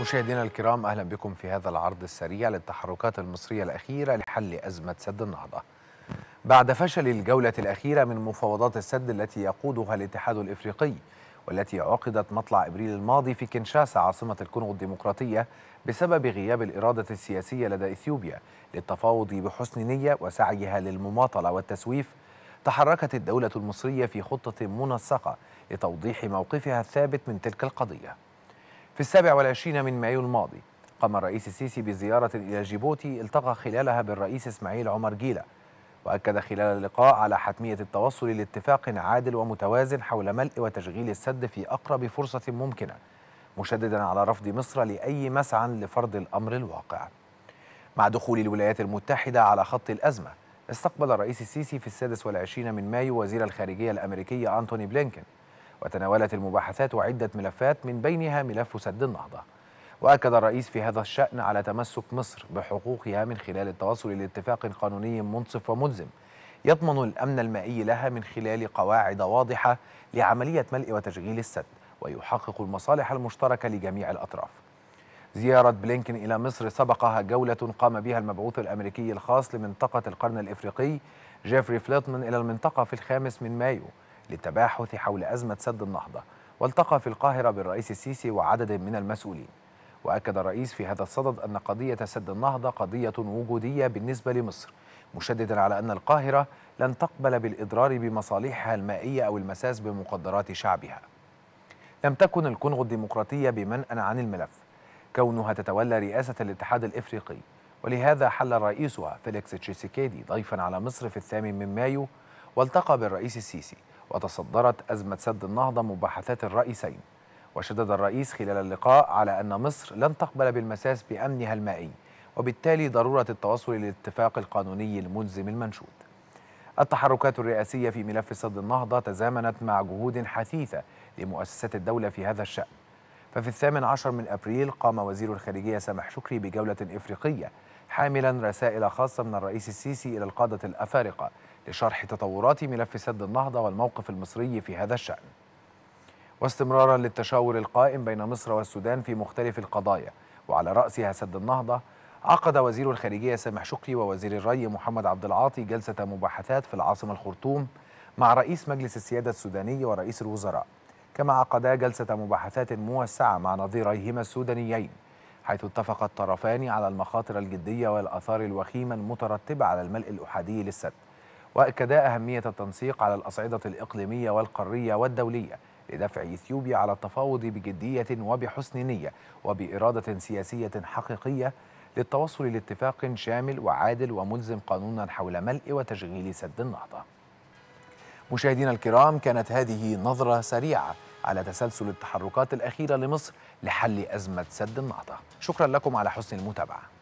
مشاهدينا الكرام اهلا بكم في هذا العرض السريع للتحركات المصريه الاخيره لحل ازمه سد النهضه. بعد فشل الجوله الاخيره من مفاوضات السد التي يقودها الاتحاد الافريقي والتي عقدت مطلع ابريل الماضي في كنشاسا عاصمه الكونغو الديمقراطيه بسبب غياب الاراده السياسيه لدى اثيوبيا للتفاوض بحسن نيه وسعيها للمماطله والتسويف تحركت الدوله المصريه في خطه منسقه لتوضيح موقفها الثابت من تلك القضيه. في السابع والعشرين من مايو الماضي قام الرئيس السيسي بزيارة إلى جيبوتي التقى خلالها بالرئيس إسماعيل عمر جيلة وأكد خلال اللقاء على حتمية التوصل لاتفاق عادل ومتوازن حول ملء وتشغيل السد في أقرب فرصة ممكنة مشددا على رفض مصر لأي مسعى لفرض الأمر الواقع مع دخول الولايات المتحدة على خط الأزمة استقبل الرئيس السيسي في السادس والعشرين من مايو وزير الخارجية الأمريكية أنتوني بلينكن وتناولت المباحثات عدة ملفات من بينها ملف سد النهضة وأكد الرئيس في هذا الشأن على تمسك مصر بحقوقها من خلال التوصل لاتفاق قانوني منصف وملزم يضمن الأمن المائي لها من خلال قواعد واضحة لعملية ملء وتشغيل السد ويحقق المصالح المشتركة لجميع الأطراف زيارة بلينكن إلى مصر سبقها جولة قام بها المبعوث الأمريكي الخاص لمنطقة القرن الإفريقي جيفري فليتمن إلى المنطقة في الخامس من مايو للتباحث حول أزمة سد النهضة والتقى في القاهرة بالرئيس السيسي وعدد من المسؤولين وأكد الرئيس في هذا الصدد أن قضية سد النهضة قضية وجودية بالنسبة لمصر مشددا على أن القاهرة لن تقبل بالإضرار بمصالحها المائية أو المساس بمقدرات شعبها لم تكن الكونغو الديمقراطية بمنأى عن الملف كونها تتولى رئاسة الاتحاد الإفريقي ولهذا حل رئيسها فيليكس تشيسيكيدي ضيفا على مصر في الثامن من مايو والتقى بالرئيس السيسي وتصدرت أزمة سد النهضة مباحثات الرئيسين وشدد الرئيس خلال اللقاء على أن مصر لن تقبل بالمساس بأمنها المائي وبالتالي ضرورة التوصل للاتفاق القانوني الملزم المنشود التحركات الرئاسية في ملف سد النهضة تزامنت مع جهود حثيثة لمؤسسات الدولة في هذا الشأن ففي الثامن عشر من أبريل قام وزير الخارجية سامح شكري بجولة إفريقية حاملا رسائل خاصة من الرئيس السيسي إلى القادة الأفارقة لشرح تطورات ملف سد النهضة والموقف المصري في هذا الشأن واستمرارا للتشاور القائم بين مصر والسودان في مختلف القضايا وعلى رأسها سد النهضة عقد وزير الخارجية سامح شكري ووزير الري محمد عبد العاطي جلسة مباحثات في العاصمة الخرطوم مع رئيس مجلس السيادة السوداني ورئيس الوزراء كما عقدا جلسة مباحثات موسعة مع نظيريهما السودانيين حيث اتفق الطرفان على المخاطر الجدية والآثار الوخيمة المترتبة على الملء الأحادي للسد وأكدا أهمية التنسيق على الأصعدة الإقليمية والقارية والدولية لدفع إثيوبيا على التفاوض بجدية وبحسن نية وبإرادة سياسية حقيقية للتوصل لاتفاق شامل وعادل وملزم قانونا حول ملء وتشغيل سد النهضة مشاهدينا الكرام كانت هذه نظرة سريعة على تسلسل التحركات الأخيرة لمصر لحل أزمة سد النهضة شكرا لكم على حسن المتابعة